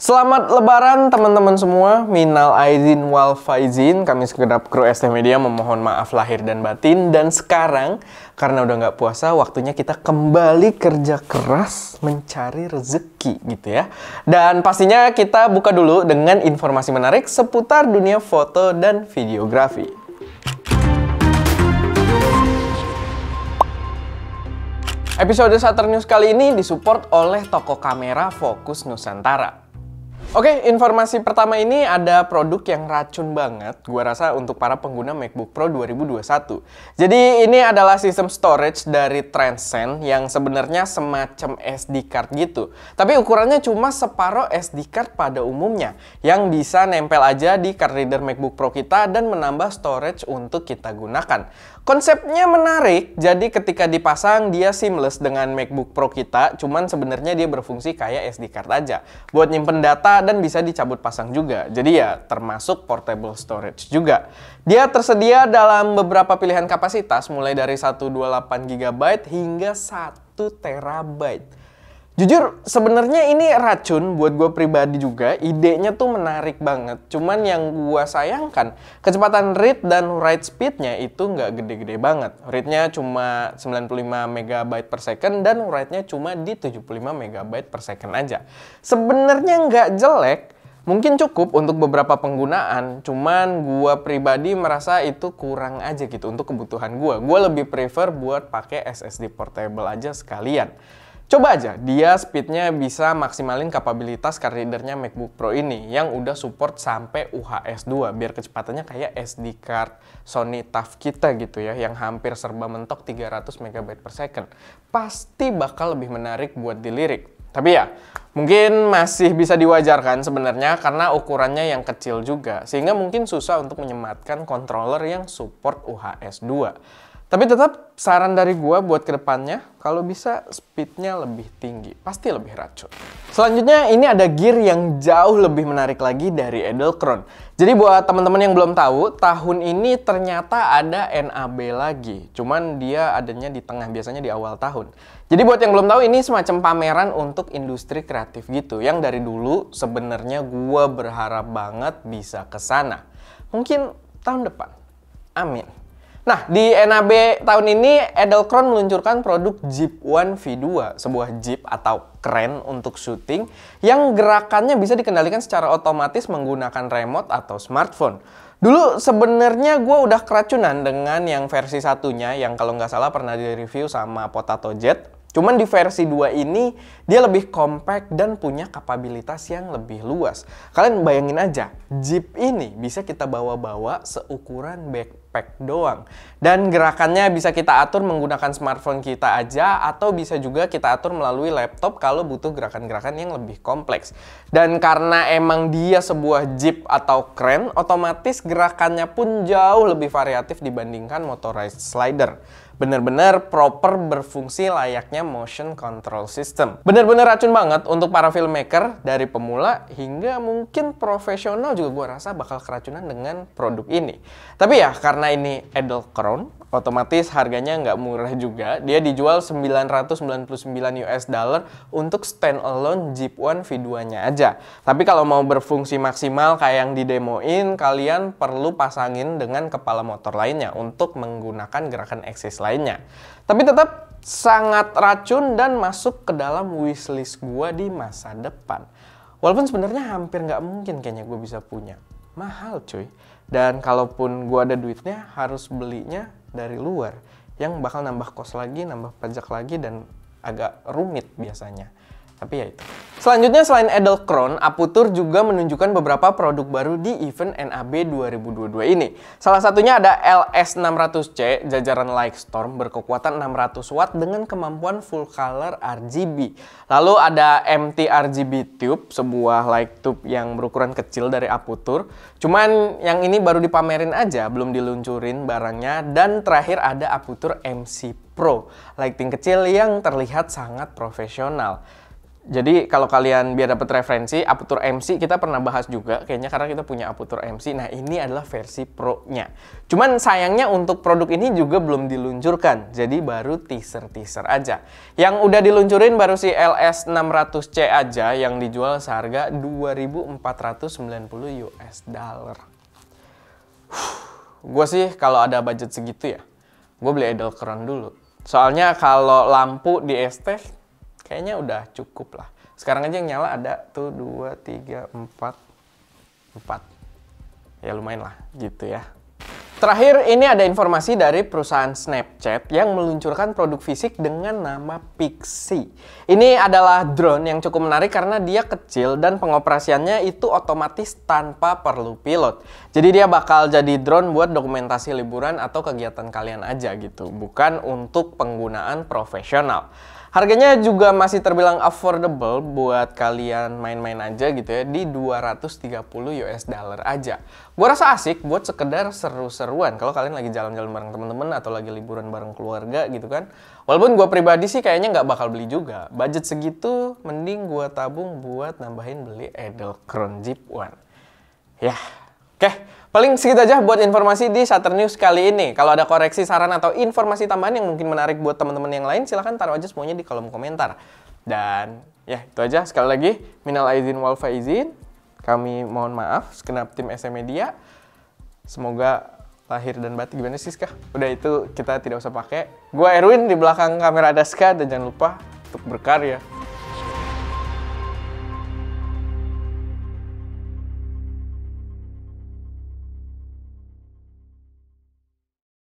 Selamat lebaran teman-teman semua. Minal aizin wal faizin. Kami segenap kru ST Media memohon maaf lahir dan batin dan sekarang karena udah nggak puasa, waktunya kita kembali kerja keras mencari rezeki gitu ya. Dan pastinya kita buka dulu dengan informasi menarik seputar dunia foto dan videografi. Episode Saturn News kali ini disupport oleh toko kamera Fokus Nusantara. Oke, okay, informasi pertama ini ada produk yang racun banget gua rasa untuk para pengguna MacBook Pro 2021. Jadi ini adalah sistem storage dari Transcend yang sebenarnya semacam SD card gitu. Tapi ukurannya cuma separuh SD card pada umumnya yang bisa nempel aja di card reader MacBook Pro kita dan menambah storage untuk kita gunakan. Konsepnya menarik, jadi ketika dipasang dia seamless dengan MacBook Pro kita, cuman sebenarnya dia berfungsi kayak SD card aja buat nyimpen data dan bisa dicabut pasang juga. Jadi ya termasuk portable storage juga. Dia tersedia dalam beberapa pilihan kapasitas mulai dari 128 GB hingga 1 TB. Jujur, sebenarnya ini racun buat gue pribadi juga. Idenya tuh menarik banget. Cuman yang gue sayangkan, kecepatan read dan write speednya itu nggak gede-gede banget. Readnya cuma 95 MB per second dan write-nya cuma di 75 MB per second aja. Sebenarnya nggak jelek, mungkin cukup untuk beberapa penggunaan. Cuman gue pribadi merasa itu kurang aja gitu untuk kebutuhan gue. Gue lebih prefer buat pakai SSD portable aja sekalian. Coba aja, dia speednya bisa maksimalin kapabilitas card readernya MacBook Pro ini yang udah support sampai UHS 2 biar kecepatannya kayak SD card Sony Tough kita gitu ya yang hampir serba mentok 300 MB per second. Pasti bakal lebih menarik buat dilirik. Tapi ya, mungkin masih bisa diwajarkan sebenarnya karena ukurannya yang kecil juga, sehingga mungkin susah untuk menyematkan controller yang support UHS 2. Tapi tetap saran dari gue buat kedepannya, kalau bisa speednya lebih tinggi, pasti lebih racun. Selanjutnya ini ada gear yang jauh lebih menarik lagi dari Edelkron. Jadi buat teman-teman yang belum tahu, tahun ini ternyata ada NAB lagi. Cuman dia adanya di tengah, biasanya di awal tahun. Jadi buat yang belum tahu ini semacam pameran untuk industri kreatif gitu. Yang dari dulu sebenarnya gue berharap banget bisa ke sana. Mungkin tahun depan. Amin. Nah, di NAB tahun ini Edelkron meluncurkan produk Jeep One V2, sebuah Jeep atau keren untuk syuting yang gerakannya bisa dikendalikan secara otomatis menggunakan remote atau smartphone. Dulu sebenarnya gue udah keracunan dengan yang versi satunya yang kalau nggak salah pernah direview sama Potato Jet. Cuman di versi 2 ini dia lebih compact dan punya kapabilitas yang lebih luas. Kalian bayangin aja, Jeep ini bisa kita bawa-bawa seukuran backpack pack doang. Dan gerakannya bisa kita atur menggunakan smartphone kita aja atau bisa juga kita atur melalui laptop kalau butuh gerakan-gerakan yang lebih kompleks. Dan karena emang dia sebuah jeep atau crane, otomatis gerakannya pun jauh lebih variatif dibandingkan motorized slider bener-bener proper berfungsi layaknya motion control system. bener-bener racun banget untuk para filmmaker dari pemula hingga mungkin profesional juga gue rasa bakal keracunan dengan produk ini. Tapi ya karena karena ini Edel Crown, otomatis harganya nggak murah juga. Dia dijual 999 US dollar untuk standalone Jeep One V2-nya aja. Tapi kalau mau berfungsi maksimal kayak yang didemoin, kalian perlu pasangin dengan kepala motor lainnya untuk menggunakan gerakan eksis lainnya. Tapi tetap sangat racun dan masuk ke dalam wishlist gua di masa depan. Walaupun sebenarnya hampir nggak mungkin kayaknya gue bisa punya. Mahal cuy dan kalaupun gua ada duitnya harus belinya dari luar yang bakal nambah kos lagi nambah pajak lagi dan agak rumit biasanya tapi ya itu. Selanjutnya selain Edelkron, Aputur juga menunjukkan beberapa produk baru di event NAB 2022 ini. Salah satunya ada LS600C, jajaran Lightstorm berkekuatan 600 watt dengan kemampuan full color RGB. Lalu ada MT RGB Tube, sebuah light tube yang berukuran kecil dari Aputur. Cuman yang ini baru dipamerin aja, belum diluncurin barangnya. Dan terakhir ada Aputur MC Pro, lighting kecil yang terlihat sangat profesional. Jadi kalau kalian biar dapat referensi, Aputur MC kita pernah bahas juga kayaknya karena kita punya Aputur MC. Nah, ini adalah versi Pro-nya. Cuman sayangnya untuk produk ini juga belum diluncurkan. Jadi baru teaser-teaser aja. Yang udah diluncurin baru si LS600C aja yang dijual seharga 2490 US dollar. Gue sih kalau ada budget segitu ya, gue beli Edelkron dulu. Soalnya kalau lampu di estes kayaknya udah cukup lah sekarang aja yang nyala ada tuh dua tiga empat empat ya lumayan lah gitu ya Terakhir, ini ada informasi dari perusahaan Snapchat yang meluncurkan produk fisik dengan nama Pixie. Ini adalah drone yang cukup menarik karena dia kecil dan pengoperasiannya itu otomatis tanpa perlu pilot. Jadi dia bakal jadi drone buat dokumentasi liburan atau kegiatan kalian aja gitu, bukan untuk penggunaan profesional. Harganya juga masih terbilang affordable buat kalian main-main aja gitu ya di 230 US dollar aja. Gua rasa asik buat sekedar seru-seruan kalau kalian lagi jalan-jalan bareng temen-temen atau lagi liburan bareng keluarga gitu kan. Walaupun gue pribadi sih kayaknya nggak bakal beli juga. Budget segitu mending gue tabung buat nambahin beli Edelkron Jeep One. Yah, Oke, paling segitu aja buat informasi di Shutter News kali ini. Kalau ada koreksi, saran, atau informasi tambahan yang mungkin menarik buat teman-teman yang lain, silahkan taruh aja semuanya di kolom komentar. Dan ya, itu aja. Sekali lagi, minal aizin wal faizin. Kami mohon maaf segenap tim SM Media. Semoga lahir dan batin gimana sih Ska? Udah itu kita tidak usah pakai. Gue Erwin di belakang kamera Daska dan jangan lupa untuk berkarya.